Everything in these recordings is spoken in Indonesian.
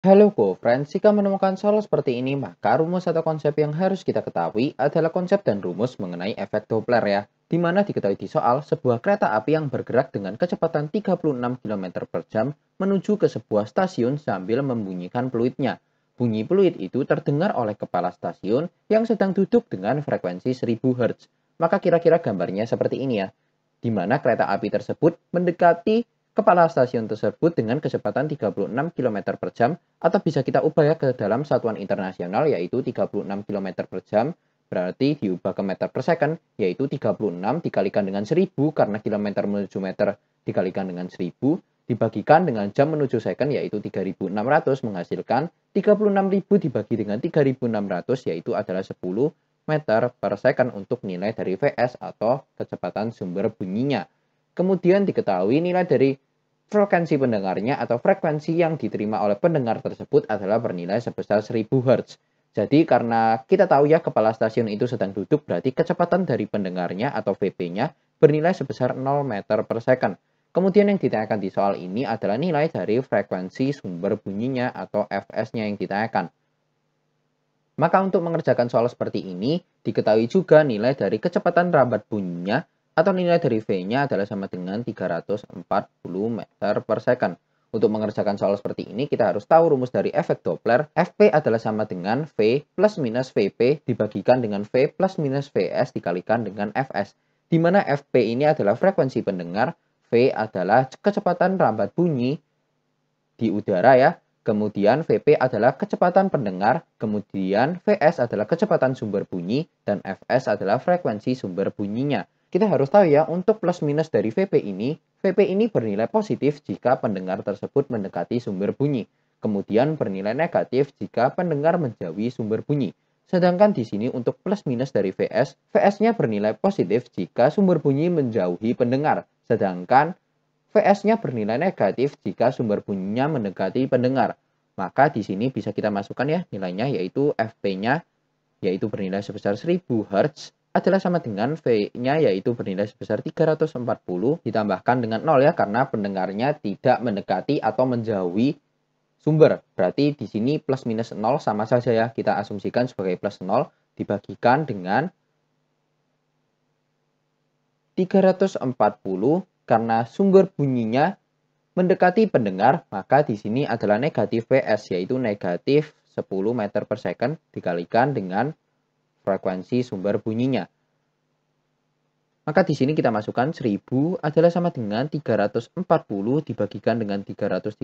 Halo friends, jika menemukan soal seperti ini, maka rumus atau konsep yang harus kita ketahui adalah konsep dan rumus mengenai efek Doppler ya, di mana diketahui di soal, sebuah kereta api yang bergerak dengan kecepatan 36 km per jam menuju ke sebuah stasiun sambil membunyikan peluitnya. Bunyi peluit itu terdengar oleh kepala stasiun yang sedang duduk dengan frekuensi 1000 Hz. Maka kira-kira gambarnya seperti ini ya, di mana kereta api tersebut mendekati kepala stasiun tersebut dengan kecepatan 36 km per jam atau bisa kita ubah ya ke dalam satuan internasional yaitu 36 km per jam berarti diubah ke meter per second yaitu 36 dikalikan dengan 1000 karena kilometer menuju meter dikalikan dengan 1000 dibagikan dengan jam menuju second yaitu 3600 menghasilkan 36.000 dibagi dengan 3600 yaitu adalah 10 meter per second untuk nilai dari VS atau kecepatan sumber bunyinya. Kemudian diketahui nilai dari Frekuensi pendengarnya atau frekuensi yang diterima oleh pendengar tersebut adalah bernilai sebesar 1000 Hz. Jadi karena kita tahu ya kepala stasiun itu sedang duduk berarti kecepatan dari pendengarnya atau VP-nya bernilai sebesar 0 meter per second. Kemudian yang ditanyakan di soal ini adalah nilai dari frekuensi sumber bunyinya atau FS-nya yang ditanyakan. Maka untuk mengerjakan soal seperti ini, diketahui juga nilai dari kecepatan rambat bunyinya atau nilai dari V-nya adalah sama dengan 340 meter per second. Untuk mengerjakan soal seperti ini, kita harus tahu rumus dari efek Doppler. Fp adalah sama dengan V plus minus Vp dibagikan dengan V plus minus Vs dikalikan dengan Fs, di mana Fp ini adalah frekuensi pendengar, V adalah kecepatan rambat bunyi di udara ya, kemudian VP adalah kecepatan pendengar, kemudian VS adalah kecepatan sumber bunyi, dan Fs adalah frekuensi sumber bunyinya. Kita harus tahu ya, untuk plus minus dari VP ini, VP ini bernilai positif jika pendengar tersebut mendekati sumber bunyi. Kemudian bernilai negatif jika pendengar menjauhi sumber bunyi. Sedangkan di sini untuk plus minus dari VS, VS-nya bernilai positif jika sumber bunyi menjauhi pendengar. Sedangkan VS-nya bernilai negatif jika sumber bunyinya mendekati pendengar. Maka di sini bisa kita masukkan ya nilainya yaitu FP-nya yaitu bernilai sebesar 1000 Hz adalah sama dengan V-nya yaitu bernilai sebesar 340 ditambahkan dengan 0 ya karena pendengarnya tidak mendekati atau menjauhi sumber. Berarti di sini plus minus 0 sama saja ya kita asumsikan sebagai plus 0 dibagikan dengan 340 karena sumber bunyinya mendekati pendengar, maka di sini adalah negatif VS, yaitu negatif 10 meter per second dikalikan dengan frekuensi sumber bunyinya. Maka di sini kita masukkan 1000 adalah sama dengan 340 dibagikan dengan 330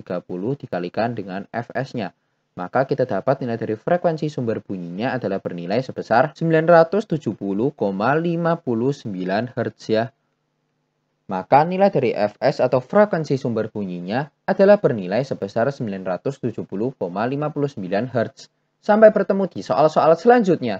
dikalikan dengan fs-nya. Maka kita dapat nilai dari frekuensi sumber bunyinya adalah bernilai sebesar 970,59 Hz ya. Maka nilai dari fs atau frekuensi sumber bunyinya adalah bernilai sebesar 970,59 Hz. Sampai bertemu di soal-soal selanjutnya.